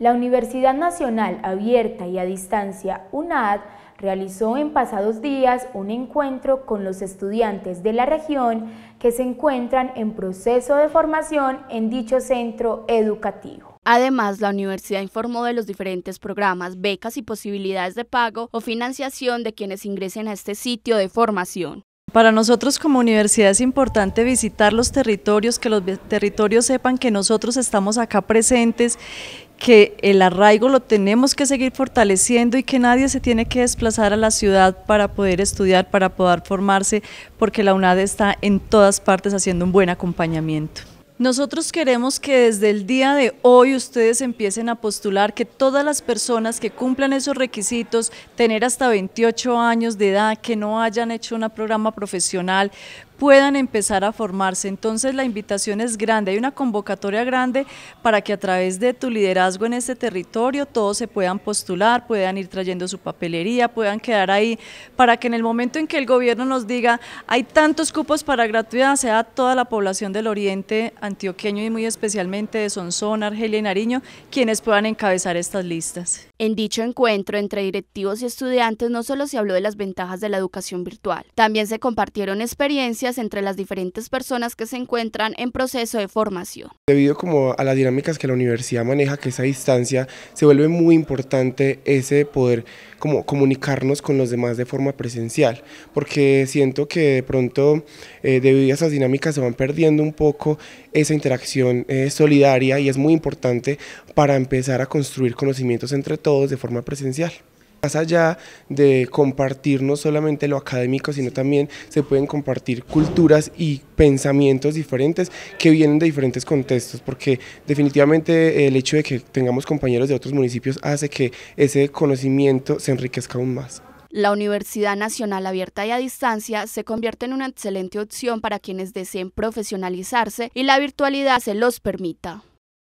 La Universidad Nacional Abierta y a Distancia, UNAD, realizó en pasados días un encuentro con los estudiantes de la región que se encuentran en proceso de formación en dicho centro educativo. Además, la universidad informó de los diferentes programas, becas y posibilidades de pago o financiación de quienes ingresen a este sitio de formación. Para nosotros como universidad es importante visitar los territorios, que los territorios sepan que nosotros estamos acá presentes que el arraigo lo tenemos que seguir fortaleciendo y que nadie se tiene que desplazar a la ciudad para poder estudiar, para poder formarse, porque la UNAD está en todas partes haciendo un buen acompañamiento. Nosotros queremos que desde el día de hoy ustedes empiecen a postular que todas las personas que cumplan esos requisitos, tener hasta 28 años de edad, que no hayan hecho un programa profesional, puedan empezar a formarse. Entonces la invitación es grande, hay una convocatoria grande para que a través de tu liderazgo en este territorio todos se puedan postular, puedan ir trayendo su papelería, puedan quedar ahí para que en el momento en que el gobierno nos diga hay tantos cupos para gratuidad, sea toda la población del oriente antioqueño y muy especialmente de Sonsón, Argelia y Nariño, quienes puedan encabezar estas listas. En dicho encuentro entre directivos y estudiantes no solo se habló de las ventajas de la educación virtual, también se compartieron experiencias entre las diferentes personas que se encuentran en proceso de formación. Debido como a las dinámicas que la universidad maneja, que esa distancia, se vuelve muy importante ese poder como comunicarnos con los demás de forma presencial, porque siento que de pronto eh, debido a esas dinámicas se van perdiendo un poco esa interacción eh, solidaria y es muy importante para empezar a construir conocimientos entre todos de forma presencial. Más allá de compartir no solamente lo académico, sino también se pueden compartir culturas y pensamientos diferentes que vienen de diferentes contextos, porque definitivamente el hecho de que tengamos compañeros de otros municipios hace que ese conocimiento se enriquezca aún más. La Universidad Nacional Abierta y a Distancia se convierte en una excelente opción para quienes deseen profesionalizarse y la virtualidad se los permita.